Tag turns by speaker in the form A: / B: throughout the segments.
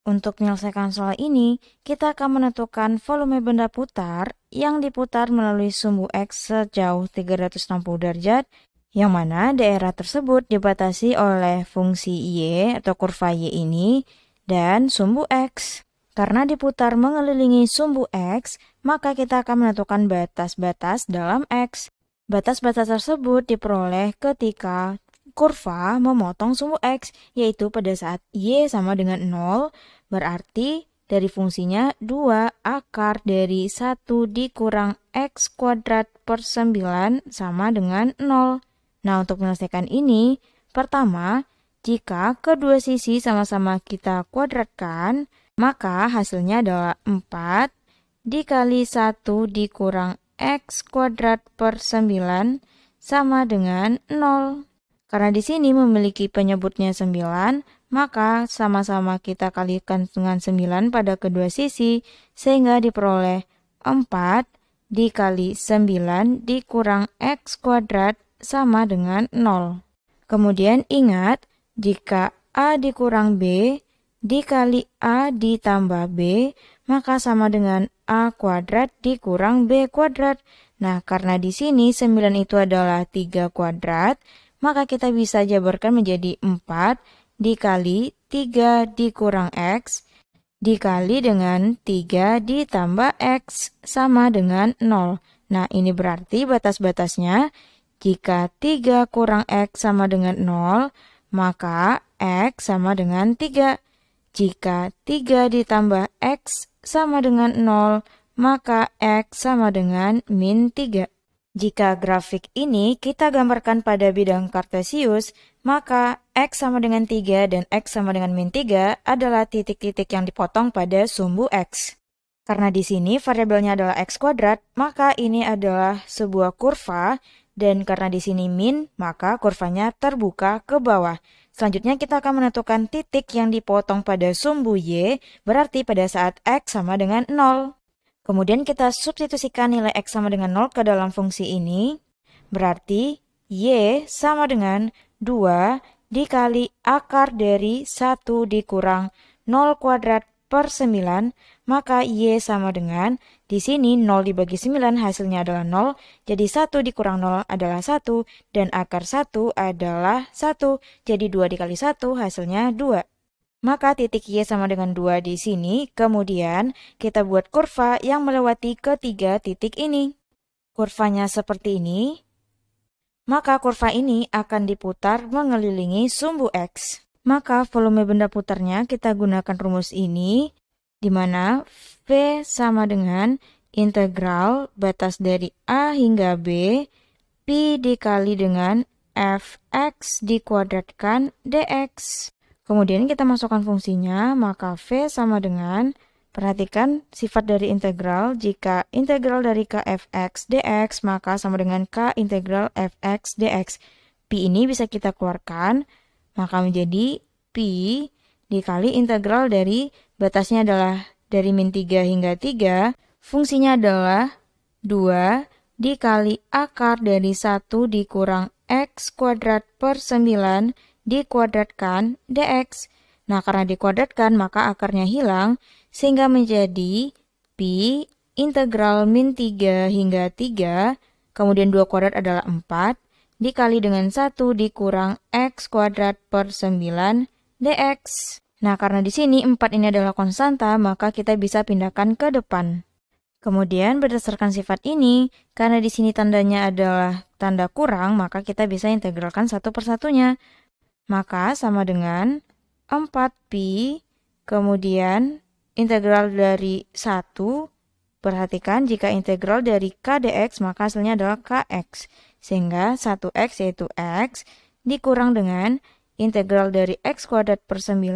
A: Untuk menyelesaikan soal ini, kita akan menentukan volume benda putar yang diputar melalui sumbu X sejauh 360 derajat, yang mana daerah tersebut dibatasi oleh fungsi Y atau kurva Y ini dan sumbu X. Karena diputar mengelilingi sumbu X, maka kita akan menentukan batas-batas dalam X. Batas-batas tersebut diperoleh ketika kurva memotong sumbu X, yaitu pada saat Y sama dengan 0, berarti dari fungsinya 2 akar dari 1 dikurang X kuadrat per 9 sama dengan 0. Nah, untuk menyelesaikan ini, pertama, jika kedua sisi sama-sama kita kuadratkan, maka hasilnya adalah 4 dikali 1 dikurang X kuadrat per 9 sama dengan 0. Karena di sini memiliki penyebutnya 9, maka sama-sama kita kalikan dengan 9 pada kedua sisi sehingga diperoleh 4 dikali 9 dikurang X kuadrat sama dengan 0. Kemudian ingat, jika A dikurang B dikali A ditambah B, maka sama dengan A kuadrat dikurang B kuadrat. Nah, karena di sini 9 itu adalah 3 kuadrat, maka kita bisa jabarkan menjadi 4 dikali 3 dikurang X dikali dengan 3 ditambah X sama dengan 0. Nah, ini berarti batas-batasnya jika 3 kurang X sama dengan 0, maka X sama dengan 3. Jika 3 ditambah X sama dengan 0, maka X sama dengan min 3. Jika grafik ini kita gambarkan pada bidang kartesius, maka X sama dengan 3 dan X sama dengan min 3 adalah titik-titik yang dipotong pada sumbu X. Karena di sini variabelnya adalah X kuadrat, maka ini adalah sebuah kurva, dan karena di sini min, maka kurvanya terbuka ke bawah. Selanjutnya kita akan menentukan titik yang dipotong pada sumbu Y, berarti pada saat X sama dengan 0. Kemudian kita substitusikan nilai X sama dengan 0 ke dalam fungsi ini. Berarti Y sama dengan 2 dikali akar dari 1 dikurang 0 kuadrat per 9. Maka Y sama dengan, di sini 0 dibagi 9 hasilnya adalah 0. Jadi 1 dikurang 0 adalah 1 dan akar 1 adalah 1. Jadi 2 dikali 1 hasilnya 2. Maka titik Y sama dengan 2 di sini, kemudian kita buat kurva yang melewati ketiga titik ini. Kurvanya seperti ini, maka kurva ini akan diputar mengelilingi sumbu X. Maka volume benda putarnya kita gunakan rumus ini, di mana V sama dengan integral batas dari A hingga B, P dikali dengan fx dikuadratkan dx. Kemudian kita masukkan fungsinya, maka V sama dengan, perhatikan sifat dari integral, jika integral dari kfx dx, maka sama dengan k integral fx dx. P ini bisa kita keluarkan, maka menjadi P dikali integral dari batasnya adalah dari min 3 hingga 3, fungsinya adalah 2 dikali akar dari 1 dikurang X kuadrat per 9 dikuadratkan dx. Nah, karena dikuadratkan maka akarnya hilang sehingga menjadi pi integral min 3 hingga 3, kemudian 2 kuadrat adalah 4, dikali dengan 1 dikurang x kuadrat per 9 dx. Nah, karena di sini 4 ini adalah konstanta, maka kita bisa pindahkan ke depan. Kemudian berdasarkan sifat ini, karena di sini tandanya adalah tanda kurang, maka kita bisa integralkan satu persatunya. Maka sama dengan 4pi kemudian integral dari 1 perhatikan jika integral dari k dx maka hasilnya adalah kx sehingga 1x yaitu x dikurang dengan integral dari x kuadrat per 9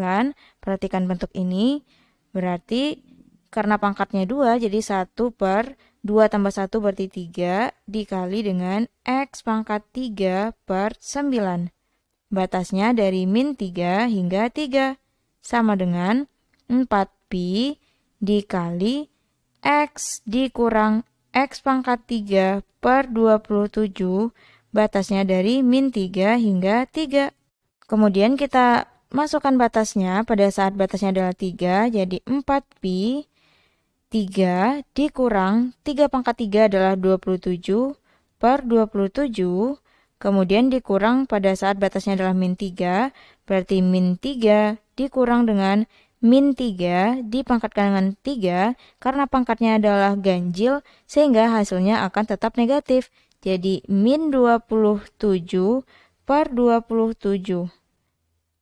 A: perhatikan bentuk ini berarti karena pangkatnya 2 jadi 1 per 2 tambah 1 berarti 3 dikali dengan x pangkat 3 per 9 Batasnya dari min 3 hingga 3 sama dengan 4pi dikali x dikurang x pangkat 3 per 27 batasnya dari min 3 hingga 3. Kemudian kita masukkan batasnya pada saat batasnya adalah 3 jadi 4pi 3 dikurang 3 pangkat 3 adalah 27 per 27 kemudian dikurang pada saat batasnya adalah min 3, berarti min 3 dikurang dengan min 3 dipangkatkan dengan 3 karena pangkatnya adalah ganjil sehingga hasilnya akan tetap negatif. Jadi min 27 per 27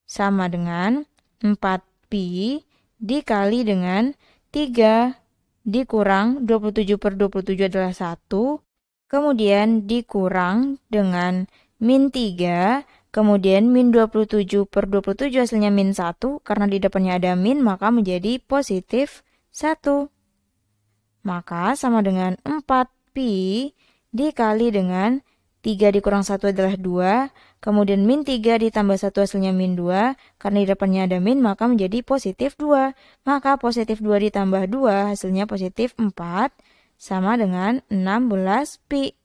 A: sama dengan 4pi dikali dengan 3 dikurang 27 per 27 adalah 1 kemudian dikurang dengan min 3, kemudian min 27 per 27 hasilnya min 1, karena di depannya ada min maka menjadi positif 1. Maka sama dengan 4pi dikali dengan 3 dikurang 1 adalah 2, kemudian min 3 ditambah 1 hasilnya min 2, karena di depannya ada min maka menjadi positif 2. Maka positif 2 ditambah 2 hasilnya positif 4, sama dengan 16pi.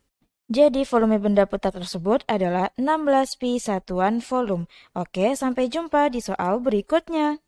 A: Jadi volume benda putar tersebut adalah 16pi satuan volume. Oke, sampai jumpa di soal berikutnya.